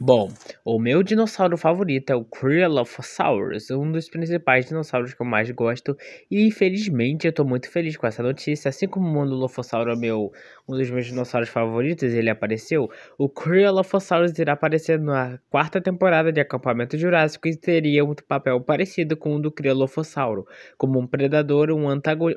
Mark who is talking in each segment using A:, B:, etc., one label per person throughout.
A: Bom, o meu dinossauro favorito é o Cryolophosaurus, um dos principais dinossauros que eu mais gosto, e infelizmente eu tô muito feliz com essa notícia, assim como o Mondolophosauro é meu, um dos meus dinossauros favoritos, ele apareceu, o Cryolophosaurus irá aparecer na quarta temporada de Acampamento Jurássico e teria um papel parecido com o do Cryolophosaurus, como um predador, um,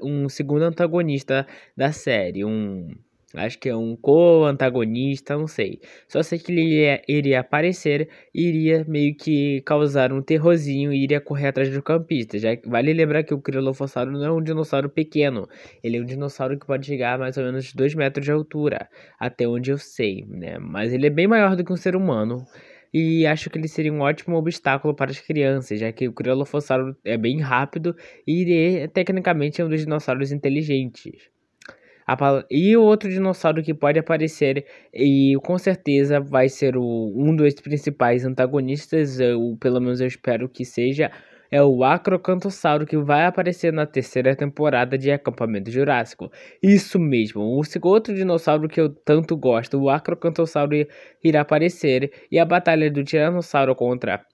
A: um segundo antagonista da série, um Acho que é um co-antagonista, não sei. Só sei que ele iria, iria aparecer e iria meio que causar um terrorzinho e iria correr atrás do campista. Já vale lembrar que o Crilofossauro não é um dinossauro pequeno. Ele é um dinossauro que pode chegar a mais ou menos 2 metros de altura, até onde eu sei, né? Mas ele é bem maior do que um ser humano. E acho que ele seria um ótimo obstáculo para as crianças, já que o Crilofossauro é bem rápido e é, tecnicamente, é um dos dinossauros inteligentes. Pal... E o outro dinossauro que pode aparecer, e com certeza vai ser o, um dos principais antagonistas, ou pelo menos eu espero que seja, é o Acrocantossauro que vai aparecer na terceira temporada de Acampamento Jurássico. Isso mesmo, o outro dinossauro que eu tanto gosto, o Acrocantossauro, irá aparecer e a batalha do Tiranossauro contra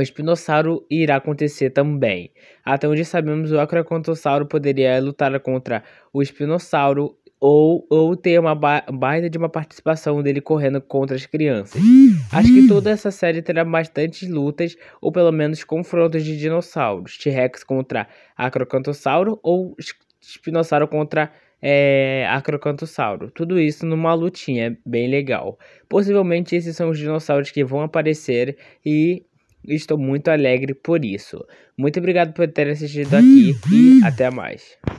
A: o espinossauro irá acontecer também. Até onde sabemos, o acrocontossauro poderia lutar contra o espinossauro ou, ou ter uma ba baita de uma participação dele correndo contra as crianças. Acho que toda essa série terá bastantes lutas, ou pelo menos confrontos de dinossauros. T-Rex contra acrocantossauro ou espinossauro contra é, Acrocantossauro. Tudo isso numa lutinha bem legal. Possivelmente esses são os dinossauros que vão aparecer e estou muito alegre por isso. Muito obrigado por ter assistido aqui e até mais.